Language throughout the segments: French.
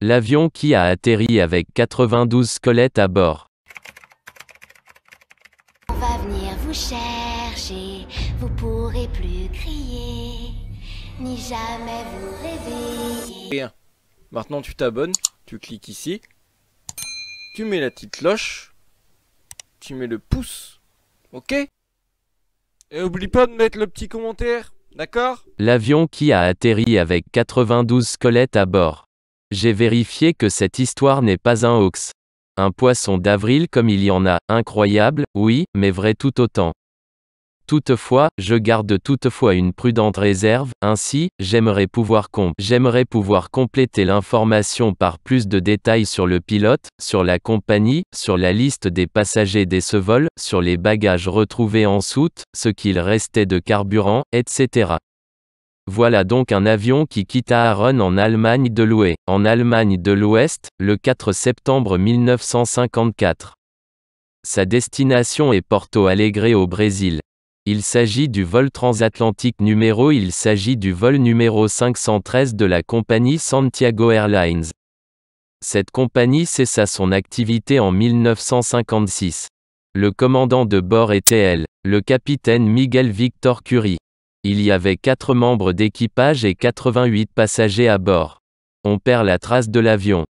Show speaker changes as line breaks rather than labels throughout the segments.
L'avion qui a atterri avec 92 squelettes à bord. On va venir vous chercher, vous pourrez plus crier, ni jamais vous réveiller. Bien. Maintenant tu t'abonnes, tu cliques ici, tu mets la petite cloche, tu mets le pouce, ok Et oublie pas de mettre le petit commentaire, d'accord L'avion qui a atterri avec 92 squelettes à bord. J'ai vérifié que cette histoire n'est pas un hoax. Un poisson d'avril comme il y en a, incroyable, oui, mais vrai tout autant. Toutefois, je garde toutefois une prudente réserve, ainsi, j'aimerais pouvoir, pouvoir compléter l'information par plus de détails sur le pilote, sur la compagnie, sur la liste des passagers dès ce vol, sur les bagages retrouvés en soute, ce qu'il restait de carburant, etc. Voilà donc un avion qui quitte Aaron en Allemagne de l'Ouest, en Allemagne de l'Ouest, le 4 septembre 1954. Sa destination est Porto Alegre au Brésil. Il s'agit du vol transatlantique numéro il s'agit du vol numéro 513 de la compagnie Santiago Airlines. Cette compagnie cessa son activité en 1956. Le commandant de bord était elle, le capitaine Miguel Victor Curie. Il y avait 4 membres d'équipage et 88 passagers à bord. On perd la trace de l'avion.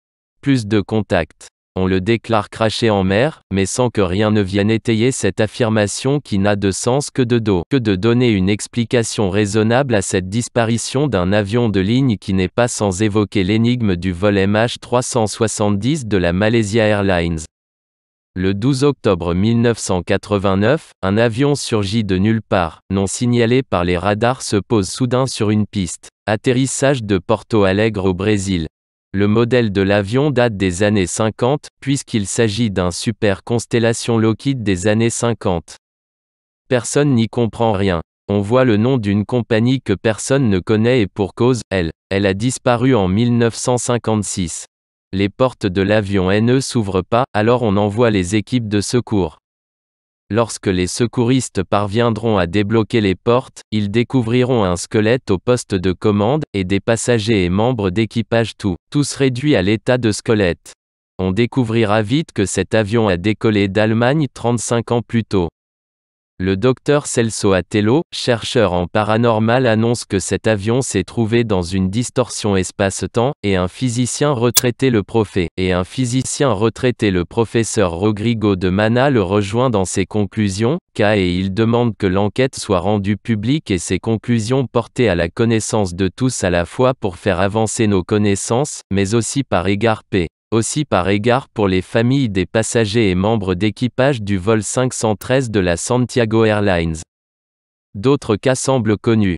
Plus de contact. On le déclare craché en mer, mais sans que rien ne vienne étayer cette affirmation qui n'a de sens que de dos, que de donner une explication raisonnable à cette disparition d'un avion de ligne qui n'est pas sans évoquer l'énigme du vol MH370 de la Malaysia Airlines. Le 12 octobre 1989, un avion surgit de nulle part, non signalé par les radars se pose soudain sur une piste. Atterrissage de Porto Alegre au Brésil. Le modèle de l'avion date des années 50, puisqu'il s'agit d'un super constellation Lockheed des années 50. Personne n'y comprend rien. On voit le nom d'une compagnie que personne ne connaît et pour cause, elle, elle a disparu en 1956 les portes de l'avion ne s'ouvrent pas, alors on envoie les équipes de secours. Lorsque les secouristes parviendront à débloquer les portes, ils découvriront un squelette au poste de commande, et des passagers et membres d'équipage tout, tous réduits à l'état de squelette. On découvrira vite que cet avion a décollé d'Allemagne 35 ans plus tôt. Le docteur Celso Atello, chercheur en paranormal annonce que cet avion s'est trouvé dans une distorsion espace-temps, et un physicien retraité le et un physicien retraité le professeur Rodrigo de Mana le rejoint dans ses conclusions, K et il demande que l'enquête soit rendue publique et ses conclusions portées à la connaissance de tous à la fois pour faire avancer nos connaissances, mais aussi par égard P aussi par égard pour les familles des passagers et membres d'équipage du vol 513 de la Santiago Airlines. D'autres cas semblent connus.